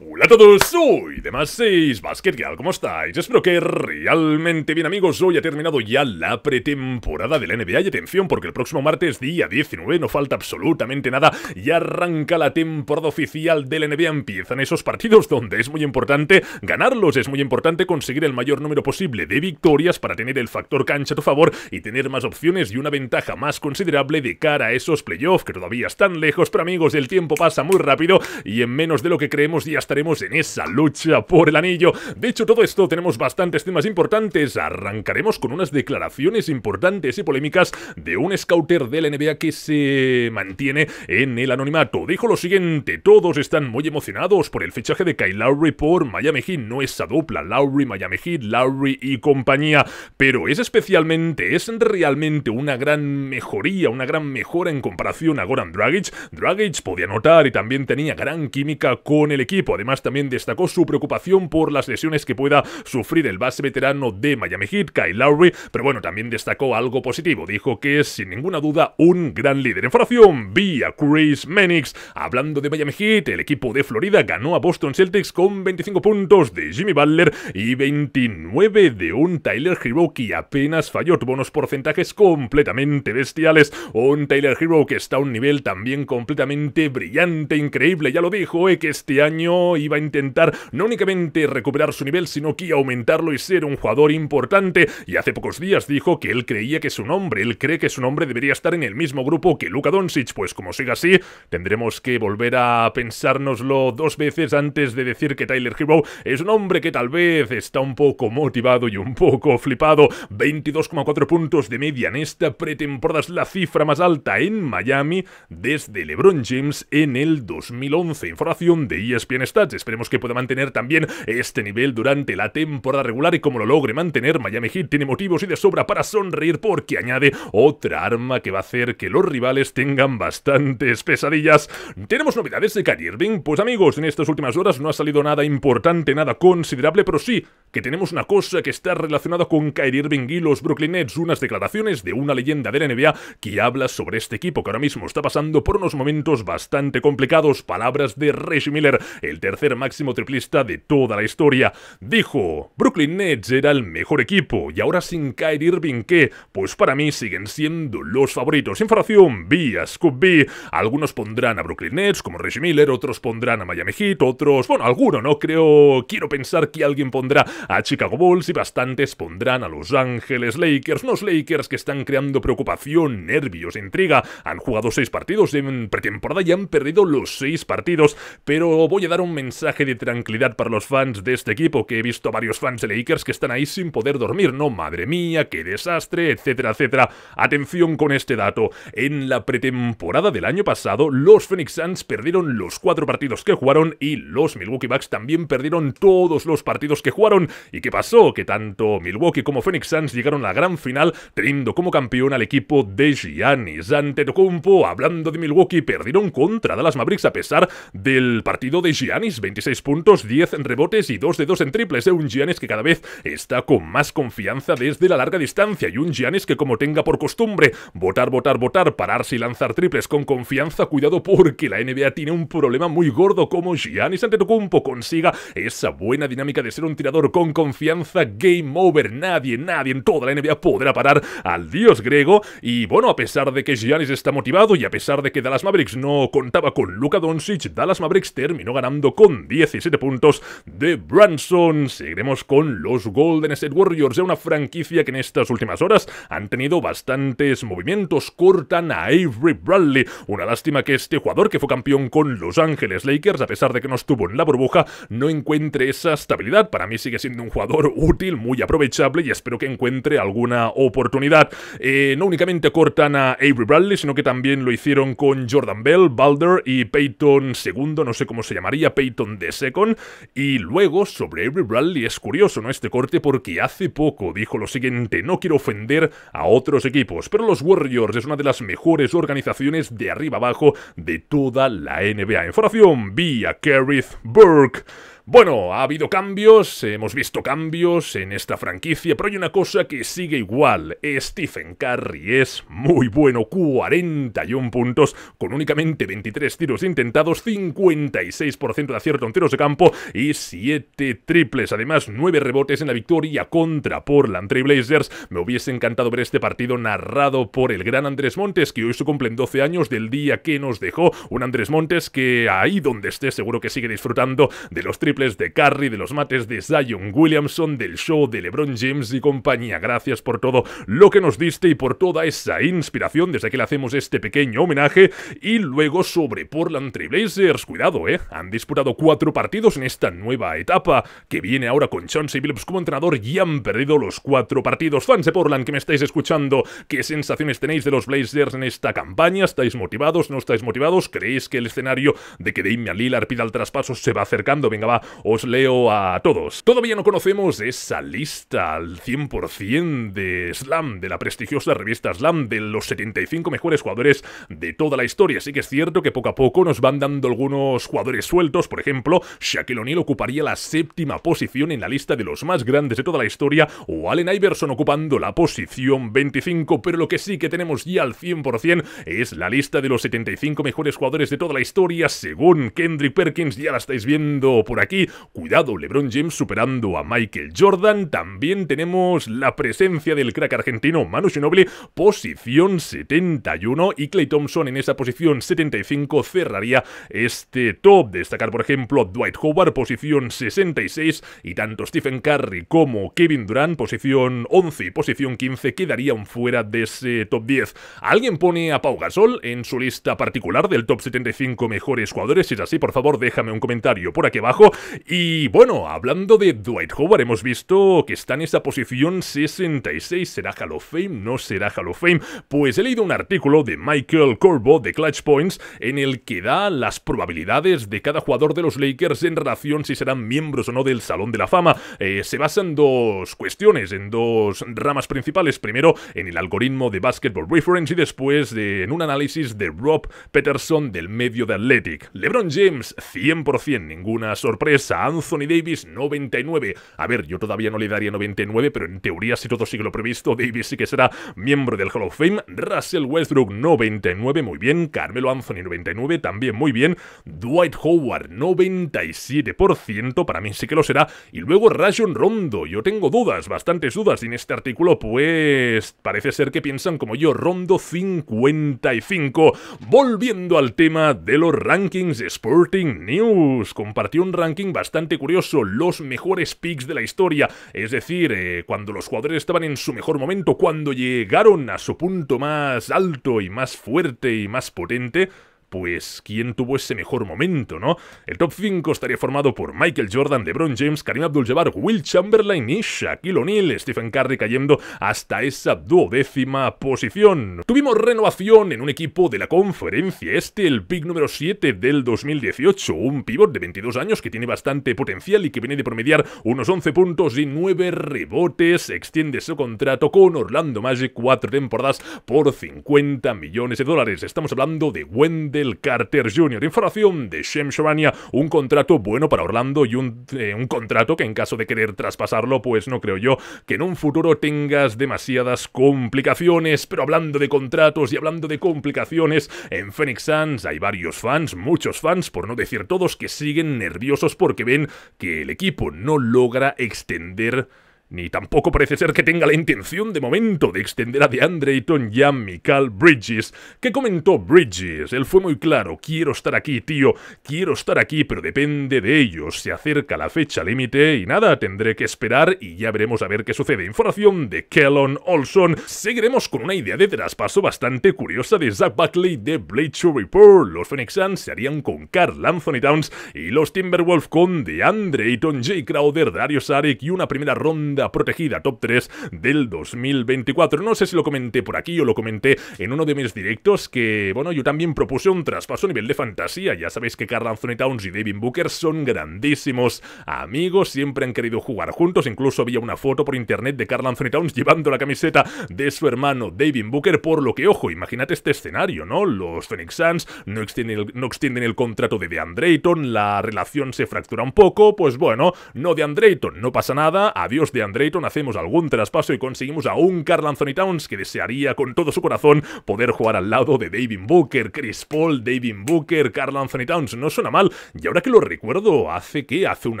Hola a todos, soy de 6 Basket ¿cómo estáis? Espero que realmente bien amigos, hoy ha terminado ya la pretemporada de la NBA y atención porque el próximo martes día 19 no falta absolutamente nada y arranca la temporada oficial de la NBA, empiezan esos partidos donde es muy importante ganarlos, es muy importante conseguir el mayor número posible de victorias para tener el factor cancha a tu favor y tener más opciones y una ventaja más considerable de cara a esos playoffs que todavía están lejos, pero amigos el tiempo pasa muy rápido y en menos de lo que creemos ya estaremos en esa lucha por el anillo. De hecho, todo esto tenemos bastantes temas importantes. Arrancaremos con unas declaraciones importantes y polémicas de un scouter de la NBA que se mantiene en el anonimato. Dijo lo siguiente, todos están muy emocionados por el fichaje de Kyle Lowry por Miami Heat. No esa dupla, Lowry, Miami Heat, Lowry y compañía. Pero es especialmente, es realmente una gran mejoría, una gran mejora en comparación a Goran Dragic. Dragic podía notar y también tenía gran química con el equipo. Además, también destacó su preocupación por las lesiones que pueda sufrir el base veterano de Miami Heat, Kyle Lowry, pero bueno, también destacó algo positivo. Dijo que es, sin ninguna duda, un gran líder. En formación, vi Chris Mannix. Hablando de Miami Heat, el equipo de Florida ganó a Boston Celtics con 25 puntos de Jimmy Butler y 29 de un Tyler Hero que apenas falló. Tuvo unos porcentajes completamente bestiales. Un Tyler Hero que está a un nivel también completamente brillante, increíble. Ya lo dijo, eh, que este año iba a intentar no únicamente recuperar su nivel, sino que aumentarlo y ser un jugador importante. Y hace pocos días dijo que él creía que su nombre, él cree que su nombre debería estar en el mismo grupo que Luka Doncic. Pues como siga así, tendremos que volver a pensárnoslo dos veces antes de decir que Tyler Hero es un hombre que tal vez está un poco motivado y un poco flipado. 22,4 puntos de media en esta pretemporada es la cifra más alta en Miami desde LeBron James en el 2011. Información de ESPN Esperemos que pueda mantener también este nivel durante la temporada regular y como lo logre mantener, Miami Heat tiene motivos y de sobra para sonreír porque añade otra arma que va a hacer que los rivales tengan bastantes pesadillas. ¿Tenemos novedades de Kyrie Irving? Pues amigos, en estas últimas horas no ha salido nada importante, nada considerable, pero sí que tenemos una cosa que está relacionada con Kyrie Irving y los Brooklyn Nets, unas declaraciones de una leyenda de la NBA que habla sobre este equipo que ahora mismo está pasando por unos momentos bastante complicados. Palabras de Reggie Miller, el tercer máximo triplista de toda la historia. Dijo, Brooklyn Nets era el mejor equipo y ahora sin Kyrie Irving ¿qué? pues para mí siguen siendo los favoritos. Información vía Scoop Algunos pondrán a Brooklyn Nets como Reggie Miller, otros pondrán a Miami Heat, otros, bueno, alguno no creo, quiero pensar que alguien pondrá a Chicago Bulls y bastantes pondrán a Los Ángeles Lakers, unos Lakers que están creando preocupación, nervios, intriga. Han jugado seis partidos en pretemporada y han perdido los seis partidos, pero voy a dar un mensaje de tranquilidad para los fans de este equipo, que he visto a varios fans de Lakers que están ahí sin poder dormir, ¿no? Madre mía, qué desastre, etcétera, etcétera. Atención con este dato. En la pretemporada del año pasado, los Phoenix Suns perdieron los cuatro partidos que jugaron y los Milwaukee Bucks también perdieron todos los partidos que jugaron. ¿Y qué pasó? Que tanto Milwaukee como Phoenix Suns llegaron a la gran final teniendo como campeón al equipo de Giannis Antetokounmpo. Hablando de Milwaukee, perdieron contra Dallas Mavericks a pesar del partido de Giannis 26 puntos, 10 rebotes y 2 de 2 en triples. ¿eh? Un Giannis que cada vez está con más confianza desde la larga distancia y un Giannis que como tenga por costumbre votar, votar, votar, pararse y lanzar triples con confianza, cuidado porque la NBA tiene un problema muy gordo como Giannis Antetokounmpo consiga esa buena dinámica de ser un tirador con confianza, game over, nadie, nadie en toda la NBA podrá parar al dios griego y bueno, a pesar de que Giannis está motivado y a pesar de que Dallas Mavericks no contaba con Luka Doncic, Dallas Mavericks terminó ganando con 17 puntos de Branson. Seguiremos con los Golden State Warriors, ya una franquicia que en estas últimas horas han tenido bastantes movimientos. Cortan a Avery Bradley. Una lástima que este jugador, que fue campeón con Los Ángeles Lakers, a pesar de que no estuvo en la burbuja, no encuentre esa estabilidad. Para mí sigue siendo un jugador útil, muy aprovechable y espero que encuentre alguna oportunidad. Eh, no únicamente cortan a Avery Bradley, sino que también lo hicieron con Jordan Bell, Balder y Peyton II, no sé cómo se llamaría, Peyton de second Y luego sobre Avery Bradley es curioso, ¿no? Este corte porque hace poco dijo lo siguiente, no quiero ofender a otros equipos, pero los Warriors es una de las mejores organizaciones de arriba abajo de toda la NBA. Información vía Kerith Burke. Bueno, ha habido cambios, hemos visto cambios en esta franquicia, pero hay una cosa que sigue igual. Stephen Curry es muy bueno, 41 puntos, con únicamente 23 tiros intentados, 56% de acierto en tiros de campo y 7 triples. Además, 9 rebotes en la victoria contra Portland Blazers. Me hubiese encantado ver este partido narrado por el gran Andrés Montes, que hoy se cumplen 12 años del día que nos dejó. Un Andrés Montes que ahí donde esté seguro que sigue disfrutando de los triples de Carrie, de los mates de Zion Williamson, del show de LeBron James y compañía. Gracias por todo lo que nos diste y por toda esa inspiración. Desde que le hacemos este pequeño homenaje. Y luego sobre Portland Blazers, Cuidado, ¿eh? Han disputado cuatro partidos en esta nueva etapa que viene ahora con Chauncey Billups como entrenador y han perdido los cuatro partidos. Fans de Portland que me estáis escuchando, ¿qué sensaciones tenéis de los Blazers en esta campaña? ¿Estáis motivados? ¿No estáis motivados? ¿Creéis que el escenario de que Damian Lillard pida el traspaso se va acercando? Venga, va, os leo a todos. Todavía no conocemos esa lista al 100% de Slam, de la prestigiosa revista Slam, de los 75 mejores jugadores de toda la historia. Sí que es cierto que poco a poco nos van dando algunos jugadores sueltos. Por ejemplo, Shaquille O'Neal ocuparía la séptima posición en la lista de los más grandes de toda la historia o Allen Iverson ocupando la posición 25, pero lo que sí que tenemos ya al 100% es la lista de los 75 mejores jugadores de toda la historia según Kendrick Perkins, ya la estáis viendo por aquí ...y Cuidado, LeBron James superando a Michael Jordan. También tenemos la presencia del crack argentino Manu Ginobili, posición 71 y Clay Thompson en esa posición 75 cerraría este top. Destacar, por ejemplo, Dwight Howard, posición 66 y tanto Stephen Curry como Kevin Durant, posición 11 y posición 15 quedarían fuera de ese top 10. ¿Alguien pone a Pau Gasol en su lista particular del top 75 mejores jugadores? Si es así, por favor, déjame un comentario por aquí abajo. Y bueno, hablando de Dwight Howard, hemos visto que está en esa posición 66. ¿Será Hall of Fame? ¿No será Hall of Fame? Pues he leído un artículo de Michael Corbo de Clutch Points en el que da las probabilidades de cada jugador de los Lakers en relación si serán miembros o no del Salón de la Fama. Eh, se basan dos cuestiones, en dos ramas principales. Primero, en el algoritmo de Basketball Reference y después en un análisis de Rob Peterson del medio de Athletic. LeBron James, 100%, ninguna sorpresa a Anthony Davis 99. A ver, yo todavía no le daría 99, pero en teoría si todo sigue lo previsto, Davis sí que será miembro del Hall of Fame. Russell Westbrook 99, muy bien. Carmelo Anthony 99, también muy bien. Dwight Howard 97%, para mí sí que lo será. Y luego Rajon Rondo, yo tengo dudas, bastantes dudas. en este artículo pues parece ser que piensan como yo, Rondo 55. Volviendo al tema de los rankings Sporting News, compartió un ranking bastante curioso, los mejores picks de la historia, es decir, eh, cuando los jugadores estaban en su mejor momento, cuando llegaron a su punto más alto y más fuerte y más potente, pues quién tuvo ese mejor momento, ¿no? El top 5 estaría formado por Michael Jordan, LeBron James, Karim Abdul-Jabbar, Will Chamberlain y Shaquille O'Neal, Stephen Curry cayendo hasta esa duodécima posición. Tuvimos renovación en un equipo de la conferencia este, el pick número 7 del 2018, un pivot de 22 años que tiene bastante potencial y que viene de promediar unos 11 puntos y 9 rebotes, extiende su contrato con Orlando Magic 4 temporadas por 50 millones de dólares. Estamos hablando de Wendell el Carter Jr. Información de Shem Shovania, un contrato bueno para Orlando y un, eh, un contrato que en caso de querer traspasarlo, pues no creo yo que en un futuro tengas demasiadas complicaciones. Pero hablando de contratos y hablando de complicaciones, en Phoenix Suns hay varios fans, muchos fans, por no decir todos, que siguen nerviosos porque ven que el equipo no logra extender ni tampoco parece ser que tenga la intención de momento de extender a DeAndre y a Mikal Bridges. que comentó Bridges? Él fue muy claro, quiero estar aquí, tío, quiero estar aquí, pero depende de ellos. Se acerca la fecha límite y nada, tendré que esperar y ya veremos a ver qué sucede. Información de Kellon Olson. Seguiremos con una idea de traspaso bastante curiosa de Zach Buckley de Bleacher Report. Los Phoenix Suns se harían con Carl Anthony Towns y los Timberwolves con DeAndre y Jay Crowder, Dario Saric y una primera ronda Protegida Top 3 del 2024. No sé si lo comenté por aquí o lo comenté en uno de mis directos que, bueno, yo también propuse un traspaso a nivel de fantasía. Ya sabéis que Carl Anthony Towns y David Booker son grandísimos amigos, siempre han querido jugar juntos. Incluso había una foto por internet de Carl Anthony Towns llevando la camiseta de su hermano David Booker, por lo que, ojo, imagínate este escenario, ¿no? Los Phoenix Suns no extienden el, no extienden el contrato de DeAndre la relación se fractura un poco, pues bueno, no De no pasa nada, adiós DeAndre Drayton, hacemos algún traspaso y conseguimos a un Carl Anthony Towns que desearía con todo su corazón poder jugar al lado de David Booker, Chris Paul, David Booker, Carl Anthony Towns. No suena mal. Y ahora que lo recuerdo, hace que hace un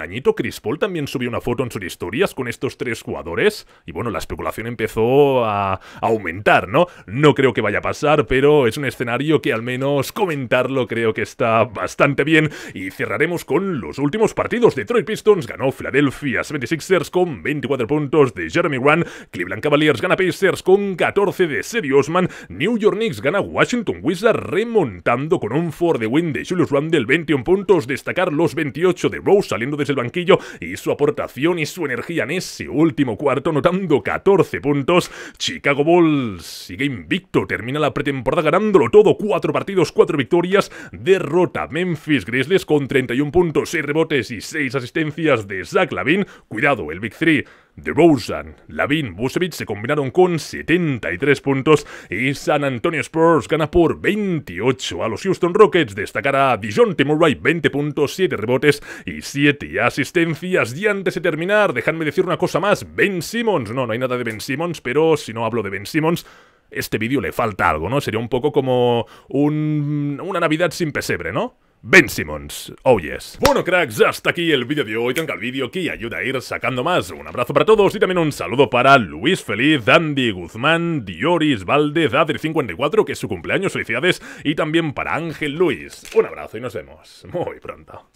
añito Chris Paul también subió una foto en sus historias con estos tres jugadores. Y bueno, la especulación empezó a aumentar, ¿no? No creo que vaya a pasar, pero es un escenario que al menos comentarlo creo que está bastante bien. Y cerraremos con los últimos partidos. de Troy Pistons ganó Philadelphia 76ers con 24. 24 puntos de Jeremy Grant, Cleveland Cavaliers gana Pacers con 14 de Serie Osman, New York Knicks gana Washington Wizards remontando con un four de win de Julius Randle, 21 puntos, destacar los 28 de Rose saliendo desde el banquillo y su aportación y su energía en ese último cuarto, anotando 14 puntos. Chicago Bulls sigue invicto, termina la pretemporada ganándolo todo, 4 partidos, 4 victorias, derrota Memphis Grizzlies con 31 puntos, 6 rebotes y 6 asistencias de Zach Lavin. Cuidado, el Big 3 DeRozan, Lavin, Vucevic se combinaron con 73 puntos y San Antonio Spurs gana por 28 a los Houston Rockets. Destacará Dijon Murray 20 puntos, 7 rebotes y 7 asistencias. Y antes de terminar, dejadme decir una cosa más. Ben Simmons, no, no hay nada de Ben Simmons, pero si no hablo de Ben Simmons este vídeo le falta algo, ¿no? Sería un poco como un, una Navidad sin pesebre, ¿no? Ben Simmons, oh yes. Bueno cracks, hasta aquí el vídeo de hoy, tengo el vídeo que ayuda a ir sacando más. Un abrazo para todos y también un saludo para Luis Feliz, Andy Guzmán, Dioris Valdez, Adri54, que es su cumpleaños, felicidades, y también para Ángel Luis. Un abrazo y nos vemos muy pronto.